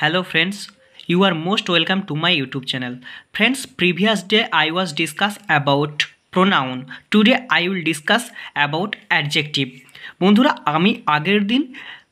Hello friends, you are most welcome to my YouTube channel. Friends, previous day I was discuss about pronoun. Today I will discuss about adjective বন্ধুরা আমি আগের দিন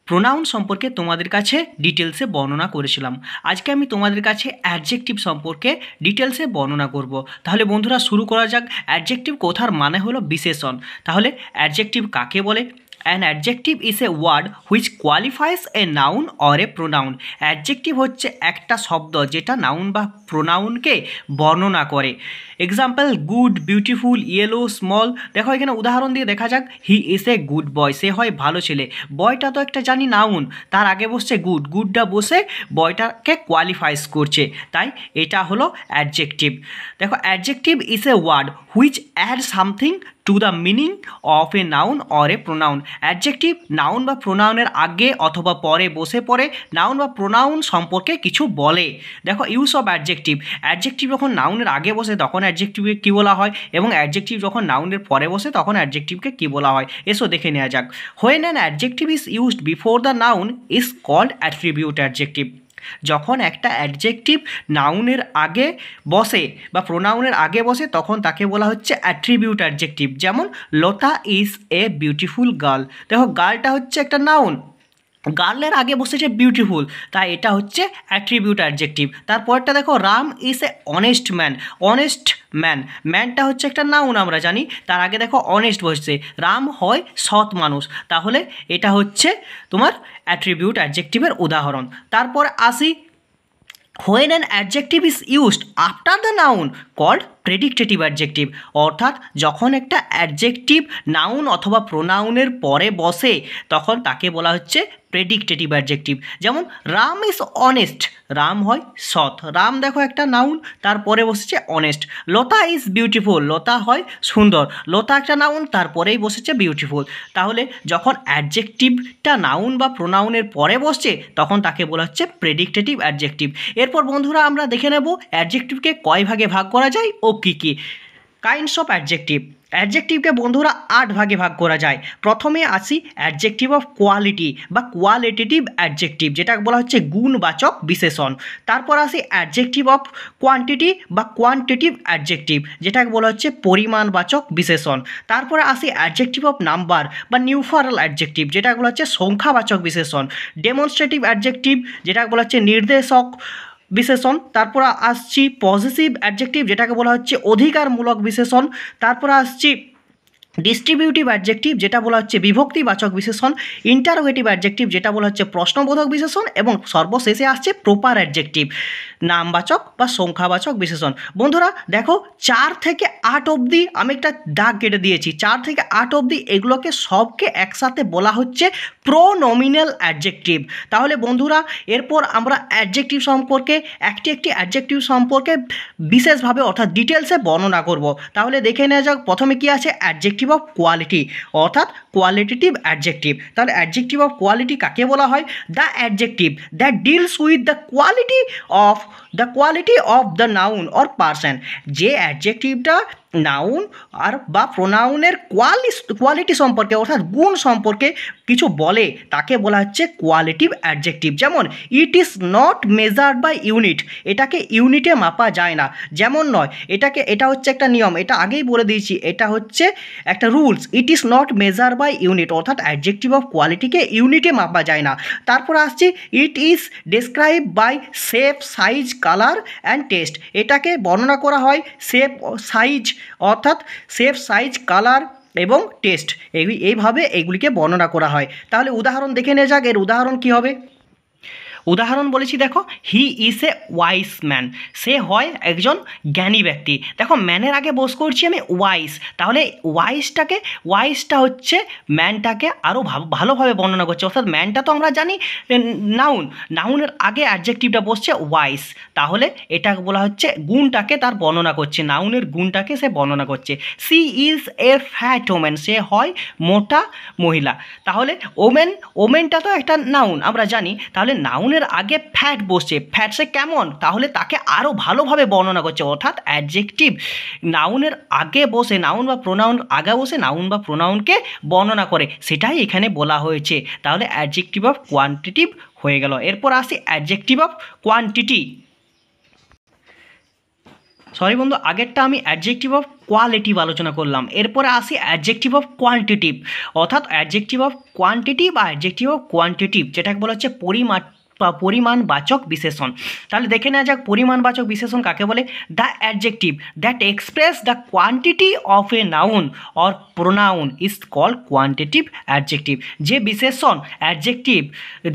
pronoun সম্পর্কে তোমাদের কাছে ডিটেলসে বর্ণনা করেছিলাম আজকে আমি তোমাদের কাছে অ্যাডজেক্টিভ সম্পর্কে ডিটেলসে বর্ণনা করব তাহলে বন্ধুরা শুরু করা যাক অ্যাডজেক্টিভ কোথার মানে হলো বিশেষণ তাহলে অ্যাডজেক্টিভ কাকে বলে an adjective is a word which qualifies a noun or a pronoun adjective হচ্ছে একটা শব্দ যেটা নাউন বা প্রোনাউনকে বর্ণনা করে example good beautiful yellow small দেখো এখানে উদাহরণ দিয়ে দেখা যাক হি ইজ এ গুড বয় সে হয় ভালো ছেলে বয়টা তো একটা জানি নাউন তার আগে বসছে গুড গুডটা বসে বয়টাকে কোয়ালিফাইস করছে তাই এটা হলো অ্যাডজেক্টিভ দেখো adjective is a word which add something to the meaning of a noun or a pronoun adjective noun বা প্রোনাউনের আগে অথবা পরে বসে পড়ে নাউন বা প্রোনাউন সম্পর্কে কিছু বলে দেখো ইউজ অফ অ্যাডজেক্টিভ অ্যাডজেক্টিভ যখন নাউনের আগে বসে তখন অ্যাডজেক্টিভকে কী বলা হয় এবং অ্যাডজেক্টিভ যখন নাউনের পরে বসে তখন অ্যাডজেক্টিভকে কী বলা হয় এসো দেখে নেওয়া যাক when an adjective is used before the noun is called attribute adjective যখন একটা অ্যাডজেক্টিভ নাউনের আগে বসে বা প্রোনাউনের আগে বসে তখন তাকে বলা হচ্ছে অ্যাট্রিবিউট অ্যাডজেক্টিভ যেমন Lata is a beautiful girl দেখো গার্লটা হচ্ছে একটা নাউন গার্লের আগে বসেছে বিউটিফুল তাই এটা হচ্ছে অ্যাট্রিবিউট অ্যাডজেক্টিভ তারপরটা দেখো Ram is a honest man honest man ম্যানটা হচ্ছে একটা নাউন আমরা জানি তার আগে দেখো অনেস্ট বসছে রাম হয় সৎ মানুষ তাহলে এটা হচ্ছে তোমার অ্যাট্রিবিউট অ্যাডজেক্টিভের উদাহরণ তারপর আসি when an adjective is used after the noun called predicative adjective অর্থাৎ যখন একটা অ্যাডজেক্টিভ নাউন অথবা প্রোনাউনের পরে বসে তখন তাকে বলা হচ্ছে প্রেডিক্টেটিভ অ্যাডজেক্টিভ যেমন রাম ইজ অনেস্ট রাম হয় সৎ রাম দেখো একটা নাউন তারপরে বসেছে honest Lata is beautiful Lata হয় সুন্দর লতা একটা নাউন তারপরেই বসেছে বিউটিফুল তাহলে যখন অ্যাডজেক্টিভটা নাউন বা প্রোনাউনের পরে বসছে তখন তাকে বলা হচ্ছে প্রেডিক্টেটিভ অ্যাডজেক্টিভ এরপর বন্ধুরা আমরা দেখে নেব অ্যাডজেক্টিভকে কয় ভাগে ভাগ করা করা যায় ও কী কী কাইন্ডস অফ অ্যাডজেক্টিভ অ্যাডজেক্টিভকে বন্ধুরা আট ভাগে ভাগ করা যায় প্রথমে আসি অ্যাডজেক্টিভ অফ কোয়ালিটি বা কোয়ালিটেটিভ অ্যাডজেক্টিভ যেটা বলা হচ্ছে গুণবাচক বিশেষণ তারপর আসি অ্যাডজেক্টিভ অফ কোয়ান্টিটি বা কোয়ান্টিটিভ অ্যাডজেক্টিভ যেটাকে বলা হচ্ছে পরিমাণবাচক বিশেষণ তারপরে আসি অ্যাডজেক্টিভ অফ নাম্বার বা নিউফারাল অ্যাডজেক্টিভ যেটা বলা হচ্ছে সংখ্যাবাচক বিশেষণ ডেমনস্ট্রেটিভ অ্যাডজেক্টিভ যেটা বলা হচ্ছে নির্দেশক বিশেষণ তারপর আসছি পজিটিভ অ্যাডজেক্টিভ যেটাকে বলা হচ্ছে অধিকারমূলক বিশেষণ তারপর আসছি ডিস্ট্রিবিউটিভ অ্যাডজেক্টিভ যেটা বলা হচ্ছে বিভক্তিবাচক বিশেষণ ইন্টারোগেটিভ অ্যাডজেক্টিভ যেটা বলা হচ্ছে প্রশ্নবোধক বিশেষণ এবং সর্বশেষে আসছে প্রপার অ্যাডজেক্টিভ নামবাচক বা সংখ্যাবাচক বিশেষণ বন্ধুরা দেখো চার থেকে আট অবধি আমি একটা দাগ কেটে দিয়েছি চার থেকে আট অবধি এগুলোকে সবকে একসাথে বলা হচ্ছে প্রোনমিনাল অ্যাডজেক্টিভ তাহলে বন্ধুরা এরপর আমরা অ্যাডজেক্টিভ সম্পর্কে একটি একটি অ্যাডজেক্টিভ সম্পর্কে বিশেষভাবে অর্থাৎ ডিটেলসে বর্ণনা করব তাহলে দেখে নেওয়া যাক প্রথমে কি আছে অ্যাডজেক্টিভ অফ কোয়ালিটি অর্থাৎ কোয়ালিটেটিভ অ্যাডজেক্টিভ তাহলে অ্যাডজেক্টিভ অফ কোয়ালিটি কাকে বলা হয় the adjective that deals with the quality of the quality of the noun or person যে অ্যাডজেক্টিভটা নাউন আর বা প্রোনাউনের কোয়ালি কোয়ালিটি সম্পর্কে অর্থাৎ গুণ সম্পর্কে কিছু বলে তাকে বলা হচ্ছে কোয়ালিটিভ অ্যাডজেক্টিভ যেমন it is not measured by unit এটাকে ইউনিটে মাপা যায় না যেমন নয় এটাকে এটা হচ্ছে একটা নিয়ম এটা আগেই বলে দিয়েছি এটা হচ্ছে একটা rules it is not measure by unit অর্থাৎ অ্যাডজেক্টিভ অফ কোয়ালিটিকে ইউনিটে মাপা যায় না তারপর আসছে it is describe by shape size colour and taste এটাকে বর্ণনা করা হয় সেফ সাইজ অর্থাৎ সেফ সাইজ কালার এবং টেস্ট এইভাবে এইগুলিকে বর্ণনা করা হয় তাহলে উদাহরণ দেখে নেওয়া যাক এর উদাহরণ কী হবে উদাহরণ বলেছি দেখো he is a wise man সে হয় একজন জ্ঞানী ব্যক্তি দেখো ম্যানের আগে বোস করছি আমি ওয়াইস তাহলে ওয়াইসটাকে ওয়াইসটা হচ্ছে ম্যানটাকে আরও ভালোভাবে বর্ণনা করছে অর্থাৎ ম্যানটা তো আমরা জানি নাউন নাউনের আগে অ্যাডজেক্টিভটা বসছে ওয়াইস তাহলে এটা বলা হচ্ছে গুণটাকে তার বর্ণনা করছে নাউনের গুণটাকে সে বর্ণনা করছে she is a fat woman সে হয় মোটা মহিলা তাহলে ওমেন ওমেনটা তো একটা নাউন আমরা জানি তাহলে নাউন নুনের আগে ফ্যাট বসছে ফ্যাট সে কেমন তাহলে তাকে আরও ভালোভাবে বর্ণনা করছে অর্থাৎ অ্যাডজেক্টিভ নাউনের আগে বসে নাউন বা প্রোনাউন আগে বসে নাউন বা প্রোনাউনকে বর্ণনা করে সেটাই এখানে বলা হয়েছে তাহলে অ্যাডজেক্টিভ অফ কোয়ান্টিটিভ হয়ে গেল এরপর আসি অ্যাডজেক্টিভ অফ কোয়ান্টিটি সরি বন্ধু আগেরটা আমি অ্যাডজেক্টিভ অফ কোয়ালিটিভ আলোচনা করলাম এরপরে আসি অ্যাডজেক্টিভ অফ কোয়ান্টিটিভ অর্থাৎ অ্যাডজেক্টিভ অফ কোয়ান্টিটি বা অ্যাডজেক্টিভ অফ কোয়ান্টিটিভ যেটাকে বলা হচ্ছে পরিমাণ পরিমাণবাচক বিশেষণ তাহলে দেখে নেওয়া যাক পরিমাণবাচক বিশেষণ কাকে বলে the adjective that express the quantity of a noun or pronoun is call quantitative adjective যে বিশেষণ অ্যাডজেক্টিভ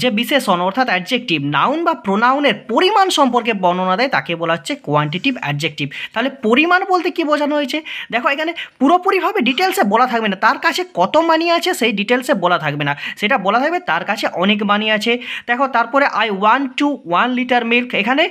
যে বিশেষণ অর্থাৎ অ্যাডজেক্টিভ নাউন বা প্রোনাউনের পরিমাণ সম্পর্কে বর্ণনা দেয় তাকে বলা হচ্ছে কোয়ান্টিটিভ অ্যাডজেক্টিভ তাহলে পরিমাণ বলতে কি বোঝানো হয়েছে দেখো এখানে পুরোপুরিভাবে ডিটেলসে বলা থাকবে না তার কাছে কত মানি আছে সেই ডিটেলসে বলা থাকবে না সেটা বলা থাকবে তার কাছে অনেক মানি আছে দেখো তারপরে I one two one litre milk এখানে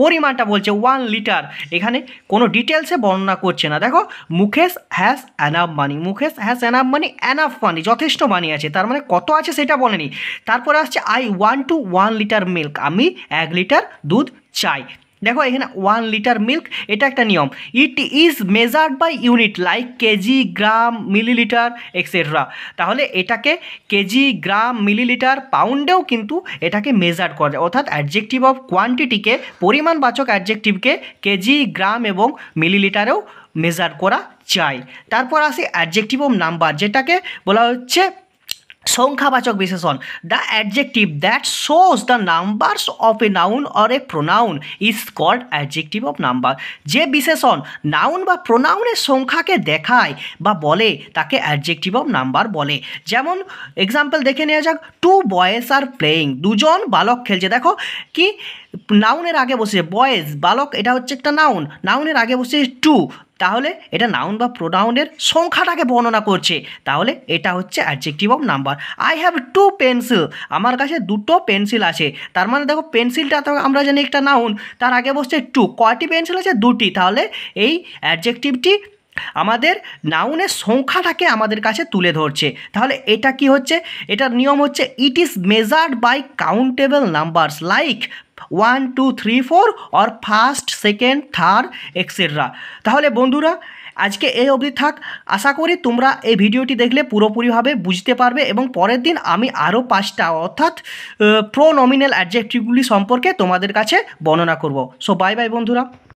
পরিমাণটা বলছে ওয়ান লিটার এখানে কোনো ডিটেলসে বর্ণনা করছে না দেখো Mukesh has enough money Mukesh has enough money enough money যথেষ্ট মানি আছে তার মানে কত আছে সেটা বলেনি তারপরে আসছে I one two one litre milk আমি এক লিটার দুধ চাই দেখো এখানে ওয়ান লিটার মিল্ক এটা একটা নিয়ম it is measured by unit like KG gram millilitre etcetera তাহলে এটাকে কেজি গ্রাম মিলিলিটার পাউন্ডেও কিন্তু এটাকে মেজার করা যায় অর্থাৎ অ্যাডজেক্টিভ অফ কোয়ান্টিটিকে পরিমাণবাচক অ্যাডজেক্টিভকে কেজি গ্রাম এবং মিলিলিটারেও মেজার করা যায় তারপর আসে অ্যাডজেক্টিভ অফ নাম্বার যেটাকে বলা হচ্ছে সংখ্যাবাচক বিশেষণ the adjective that shows the numbers of a noun or a pronoun is called adjective of number যে বিশেষণ নাউন বা প্রোনাউনের সংখ্যাকে দেখায় বা বলে তাকে অ্যাডজেক্টিভ অফ নাম্বার বলে যেমন এক্সাম্পল দেখে নেওয়া যাক টু বয়েস আর প্লেয়িং দুজন বালক খেলছে দেখো কি নাউনের আগে বসেছে বয়েজ বালক এটা হচ্ছে একটা নাউন নাউনের আগে বসেছে টু তাহলে এটা নাউন বা প্রোনাউনের সংখ্যাটাকে বর্ণনা করছে তাহলে এটা হচ্ছে adjective of number I have two pencil আমার কাছে দুটো পেন্সিল আছে তার মানে দেখো পেন্সিলটা তো আমরা জানি একটা নাউন তার আগে বসছে টু কয়টি পেন্সিল আছে দুটি তাহলে এই অ্যাডজেক্টিভটি আমাদের নাউনের সংখ্যাটাকে আমাদের কাছে তুলে ধরছে তাহলে এটা কি হচ্ছে এটার নিয়ম হচ্ছে it is measured by countable numbers like one two three four or first second third etcetera তাহলে বন্ধুরা আজকে এই অবধি থাক আশা করি তোমরা এই ভিডিওটি দেখলে পুরোপুরিভাবে বুঝতে পারবে এবং পরের দিন আমি আরও পাঁচটা অর্থাৎ প্রো নমিনাল অ্যাডজেক্টিভগুলি সম্পর্কে তোমাদের কাছে বর্ণনা করব সো বাই বাই বন্ধুরা